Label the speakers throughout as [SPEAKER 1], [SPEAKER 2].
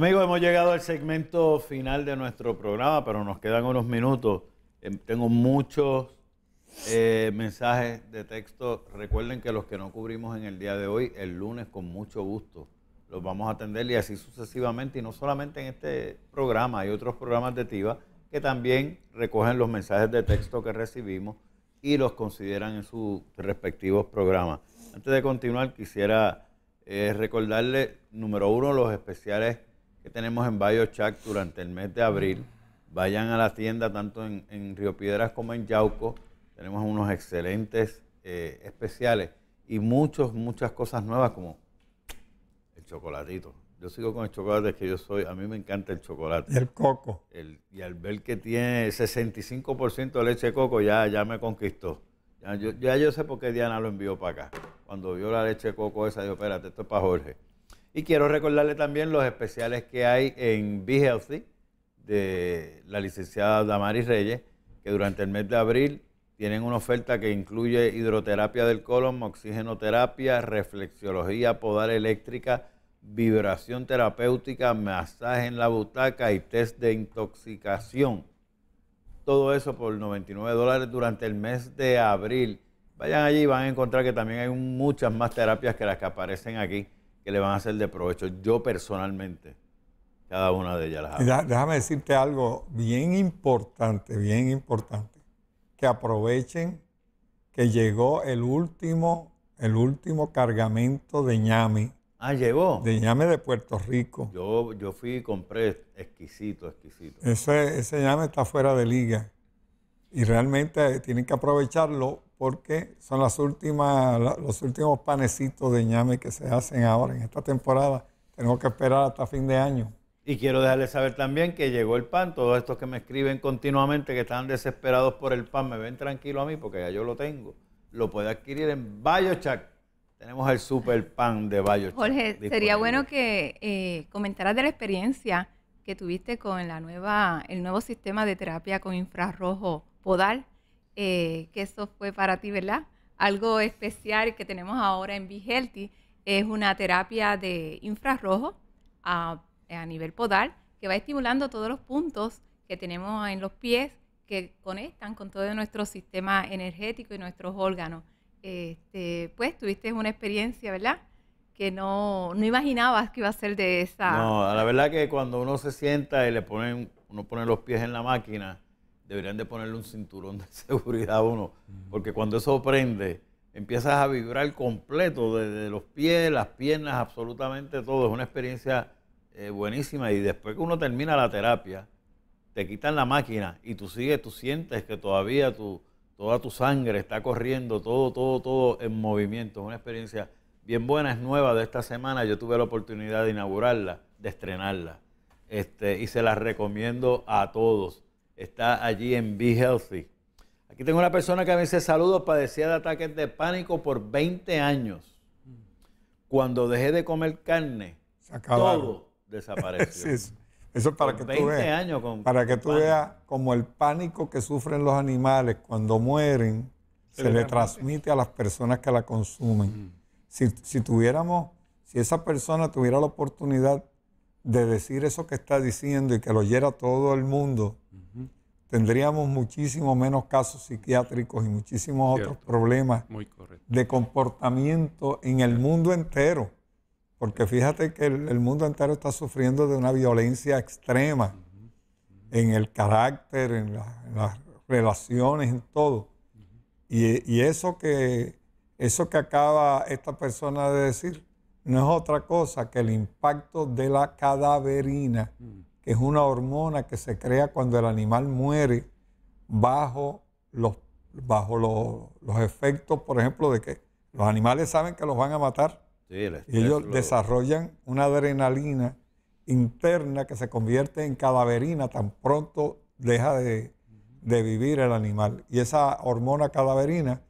[SPEAKER 1] Amigos, hemos llegado al segmento final de nuestro programa, pero nos quedan unos minutos. Em, tengo muchos eh, mensajes de texto. Recuerden que los que no cubrimos en el día de hoy, el lunes con mucho gusto los vamos a atender y así sucesivamente. Y no solamente en este programa, hay otros programas de TIVA que también recogen los mensajes de texto que recibimos y los consideran en sus respectivos programas. Antes de continuar, quisiera eh, recordarle, número uno, los especiales que tenemos en BioChac durante el mes de abril. Vayan a la tienda tanto en, Río Piedras como en Yauco. Tenemos unos excelentes eh, especiales y muchos, muchas cosas nuevas como el chocolatito. Yo sigo con el chocolate que yo soy, a mí me encanta el chocolate. El coco. y al ver que tiene 65% de leche de coco, ya, ya me conquistó. Ya yo, sé por qué Diana lo envió para acá. Cuando vio la leche de coco esa, dijo espérate, esto es para Jorge. Y quiero recordarle también los especiales que hay en Be Healthy de la licenciada Damaris Reyes, que durante el mes de abril tienen una oferta que incluye hidroterapia del colon, oxigenoterapia, reflexiología podar eléctrica, vibración terapéutica, masaje en la butaca y test de intoxicación. Todo eso por 99 dólares durante el mes de abril. Vayan allí y van a encontrar que también hay muchas más terapias que las que aparecen aquí que le van a ser de provecho. Yo personalmente, cada una de ellas
[SPEAKER 2] Déjame decirte algo bien importante, bien importante. Que aprovechen que llegó el último, el último cargamento de ñame. Ah, llegó. De ñame de Puerto Rico.
[SPEAKER 1] Yo, yo fui y compré exquisito, exquisito. Ese,
[SPEAKER 2] ese ñame está fuera de liga y realmente tienen que aprovecharlo porque son las últimas, los últimos panecitos de ñame que se hacen ahora en esta temporada. Tenemos que esperar hasta fin de
[SPEAKER 1] año. Y quiero dejarles saber también que llegó el pan. Todos estos que me escriben continuamente que están desesperados por el pan, me ven tranquilo a mí porque ya yo lo tengo. Lo puede adquirir en Bayochac. Tenemos el super pan de Bayochac. Jorge, sería bueno
[SPEAKER 3] que eh, comentaras de la experiencia que tuviste con la nueva, el nuevo sistema de terapia con infrarrojo Podal, eh, que eso fue para ti, ¿verdad? Algo especial que tenemos ahora en Be Healthy es una terapia de infrarrojo a, nivel podal que va estimulando todos los puntos que tenemos en los pies que conectan con todo nuestro sistema energético y nuestros órganos. Este, pues tuviste una experiencia, ¿verdad? Que no, imaginabas que iba a ser de esa. No,
[SPEAKER 1] la verdad que cuando uno se sienta y le ponen, uno pone los pies en la máquina, deberían de ponerle un cinturón de seguridad a uno, porque cuando eso prende, empiezas a vibrar completo, desde los pies, las piernas, absolutamente todo. Es una experiencia eh, buenísima y después que uno termina la terapia, te quitan la máquina y tú sigues, tú sientes que todavía toda tu sangre está corriendo, todo, todo, todo en movimiento. Es una experiencia bien buena, es nueva de esta semana. Yo tuve la oportunidad de inaugurarla, de estrenarla. Este, y se las recomiendo a todos está allí en Be Healthy. Aquí tengo una persona que me dice saludos, padecía de ataques de pánico por 20 años. Cuando dejé de comer carne, todo desapareció. eso es para que tú veas. Años para que tú veas como el pánico que
[SPEAKER 2] sufren los animales cuando mueren se, le transmite a las personas que la consumen. Mm. Si, tuviéramos, si esa persona tuviera la oportunidad de decir eso que está diciendo y que lo oyera todo el mundo, mm tendríamos muchísimo menos casos psiquiátricos y muchísimos otros problemas de comportamiento en el mundo entero. Porque fíjate que el, mundo entero está sufriendo de una violencia extrema en el carácter, en, las relaciones, en todo. y, y, eso, que, eso que acaba esta persona de decir no es otra cosa que el impacto de la cadaverina mm que es una hormona que se crea cuando el animal muere bajo los, bajo los, efectos, por ejemplo, de que los animales saben que los van a matar.
[SPEAKER 1] y ellos
[SPEAKER 2] desarrollan una adrenalina interna que se convierte en cadaverina tan pronto deja de, vivir el animal. Y esa hormona cadaverina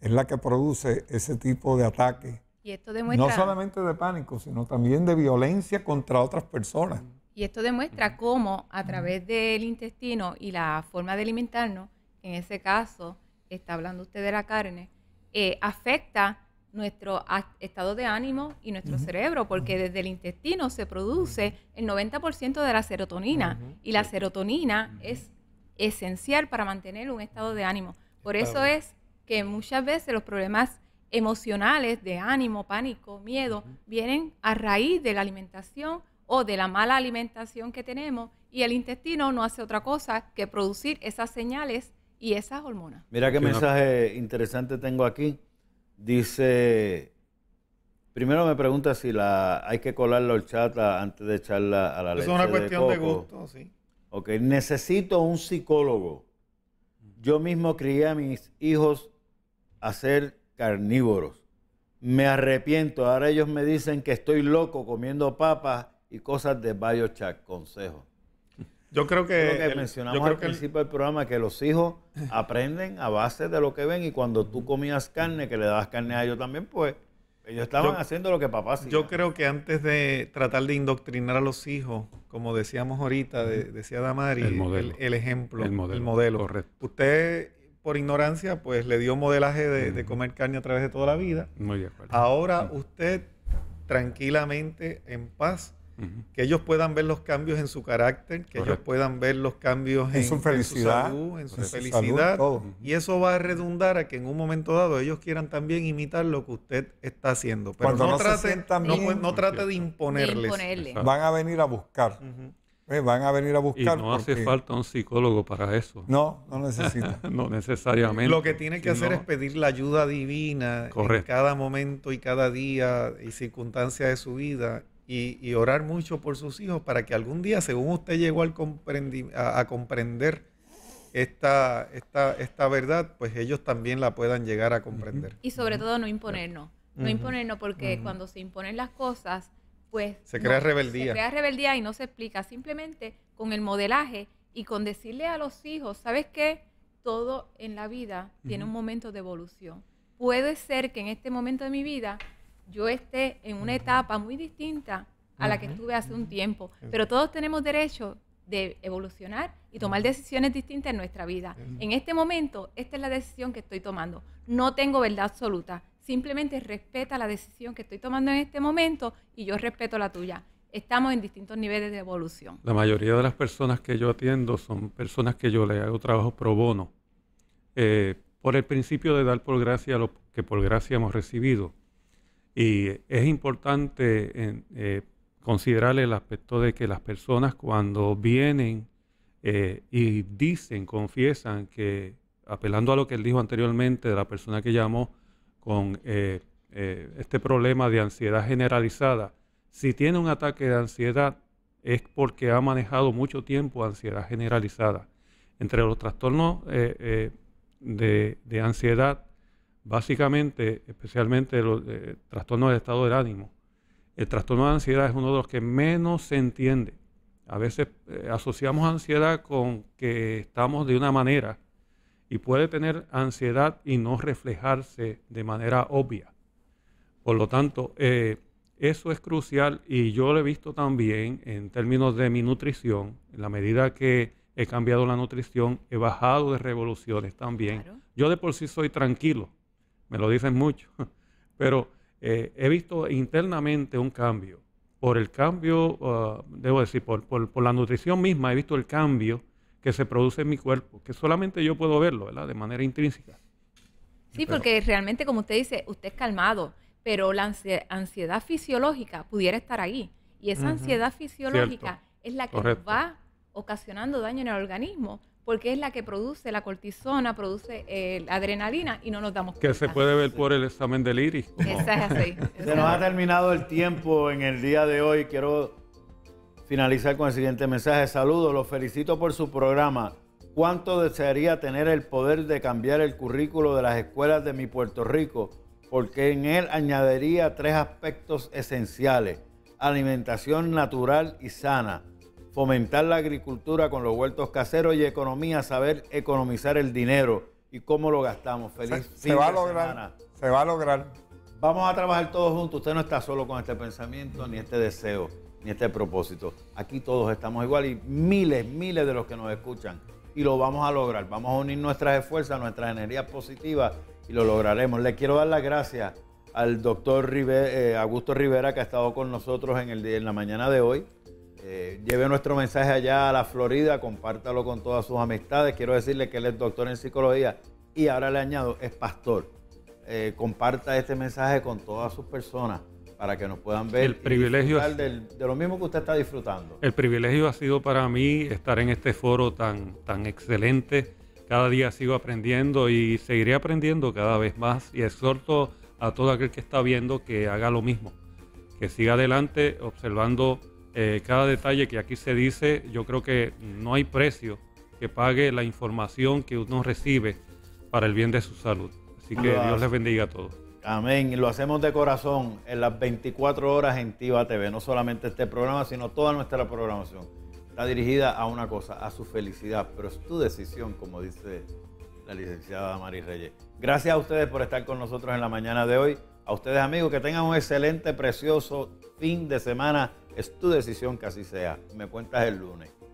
[SPEAKER 2] es la que produce ese tipo de ataque.
[SPEAKER 3] Y No solamente
[SPEAKER 2] de pánico, sino también de violencia contra otras personas.
[SPEAKER 3] Y esto demuestra cómo a través del intestino y la forma de alimentarnos, en ese caso está hablando usted de la carne, eh, afecta nuestro estado de ánimo y nuestro cerebro, porque desde el intestino se produce el 90% de la serotonina y la serotonina es esencial para mantener un estado de ánimo. Por eso es que muchas veces los problemas emocionales de ánimo, pánico, miedo, vienen a raíz de la alimentación o de la mala alimentación que tenemos y el intestino no hace otra cosa que producir esas señales y esas hormonas.
[SPEAKER 1] Mira qué mensaje interesante tengo aquí. Dice, primero me pregunta si hay que colar la horchata antes de echarla a la leche. Es una cuestión de gusto, sí. Ok, necesito un psicólogo. Yo mismo crié a mis hijos a ser carnívoros. Me arrepiento. Ahora ellos me dicen que estoy loco comiendo papas cosas de BioChat, consejo Yo creo que, creo que el, mencionamos al principio del programa que los hijos aprenden a base de lo que ven y cuando tú comías carne, que le dabas carne a ellos también, pues ellos estaban haciendo lo que papá Yo creo que antes de tratar de indoctrinar a los
[SPEAKER 4] hijos, como decíamos ahorita, decía Damari, el, modelo, el, ejemplo, el modelo, Correcto. Usted por ignorancia, pues le dio modelaje de, comer carne a través de toda la vida. Muy Ahora usted tranquilamente, en paz, que ellos puedan ver los cambios en su carácter, que ellos puedan ver los cambios en, su felicidad, salud, en su felicidad. y eso va a redundar a que en un momento dado ellos quieran también imitar lo que usted está haciendo. Pero no, trate, de imponerles. imponerle. Van a venir a buscar. Eh, van a venir a buscar. Y no hace falta
[SPEAKER 2] un psicólogo para eso.
[SPEAKER 4] No, no
[SPEAKER 5] necesita. no necesariamente. Lo que tiene que hacer es
[SPEAKER 4] pedir la ayuda divina en cada momento y cada día y circunstancia de su vida y, orar mucho por sus hijos para que algún día, según usted llegó al a, a, comprender esta, esta verdad, pues ellos también la puedan llegar a comprender.
[SPEAKER 3] Y sobre todo no imponernos, no imponernos porque cuando se imponen las cosas, pues... Se crea rebeldía. Se crea rebeldía y no se explica, simplemente con el modelaje y con decirle a los hijos, ¿sabes qué? Todo en la vida tiene un momento de evolución. Puede ser que en este momento de mi vida yo esté en una etapa muy distinta a la que estuve hace un tiempo. Pero todos tenemos derecho de evolucionar y tomar decisiones distintas en nuestra vida. En este momento, esta es la decisión que estoy tomando. No tengo verdad absoluta. Simplemente respeta la decisión que estoy tomando en este momento y yo respeto la tuya. Estamos en distintos niveles de evolución.
[SPEAKER 5] La mayoría de las personas que yo atiendo son personas que yo le hago trabajo pro bono, eh, por el principio de dar por gracia lo que por gracia hemos recibido. Y es importante eh, considerar el aspecto de que las personas cuando vienen eh, y dicen, confiesan que, apelando a lo que él dijo anteriormente de la persona que llamó con eh, este problema de ansiedad generalizada, si tiene un ataque de ansiedad es porque ha manejado mucho tiempo ansiedad generalizada. Entre los trastornos de ansiedad básicamente, especialmente los eh, trastornos del estado del ánimo. El trastorno de ansiedad es uno de los que menos se entiende. A veces eh, asociamos ansiedad con que estamos de una manera y puede tener ansiedad y no reflejarse de manera obvia. Por lo tanto, eh, eso es crucial y yo lo he visto también en términos de mi nutrición, en la medida que he cambiado la nutrición, he bajado de revoluciones también. Yo de por sí soy tranquilo, me lo dicen mucho, pero eh, he visto internamente un cambio. Por el cambio, ah, debo decir, por, por, la nutrición misma, he visto el cambio que se produce en mi cuerpo, que solamente yo puedo verlo, ¿verdad? De manera intrínseca.
[SPEAKER 3] Sí, porque realmente, como usted dice, usted es calmado, pero la ansiedad fisiológica pudiera estar ahí. Y esa ansiedad fisiológica es la que va ocasionando daño en el organismo porque es la que produce la cortisona, produce eh, la adrenalina y no nos damos cuenta. Que se puede ver
[SPEAKER 1] por el examen del iris.
[SPEAKER 3] se
[SPEAKER 1] nos ha terminado el tiempo en el día de hoy. Quiero finalizar con el siguiente mensaje. Saludos, los felicito por su programa. ¿Cuánto desearía tener el poder de cambiar el currículo de las escuelas de mi Puerto Rico? Porque en él añadiría tres aspectos esenciales. Alimentación natural y sana fomentar la agricultura con los huertos caseros y economía, saber economizar el dinero y cómo lo gastamos. Feliz se, va a lograr, semana. Se va a lograr. Vamos a trabajar todos juntos. Usted no está solo con este pensamiento, ni este deseo, ni este propósito. Aquí todos estamos igual y miles, miles de los que nos escuchan. Y lo vamos a lograr. Vamos a unir nuestras esfuerzos, nuestras energías positivas y lo lograremos. Le quiero dar las gracias al doctor eh, Augusto Rivera que ha estado con nosotros en, el, en la mañana de hoy. Eh, lleve nuestro mensaje allá a la Florida, compártalo con todas sus amistades. Quiero decirle que él es doctor en psicología y ahora le añado, es pastor. Eh, comparta este mensaje con todas sus personas para que nos puedan ver. El privilegio. del, de lo mismo que usted está disfrutando.
[SPEAKER 5] El privilegio ha sido para mí estar en este foro tan, tan excelente. Cada día sigo aprendiendo y seguiré aprendiendo cada vez más. Y exhorto a todo aquel que está viendo que haga lo mismo, que siga adelante observando eh, cada detalle que aquí se dice, yo creo que no hay precio que pague la información que uno recibe para el bien de su salud. Así que Dios les bendiga a todos.
[SPEAKER 1] Amén. Y Lo hacemos de corazón en las 24 horas en Tiva TV. No solamente este programa, sino toda nuestra programación. Está dirigida a una cosa, a su felicidad, pero es tu decisión, como dice la licenciada María Reyes. Gracias a ustedes por estar con nosotros en la mañana de hoy. A ustedes amigos, que tengan un excelente, precioso fin de semana. Es tu decisión que así sea. Me cuentas el lunes.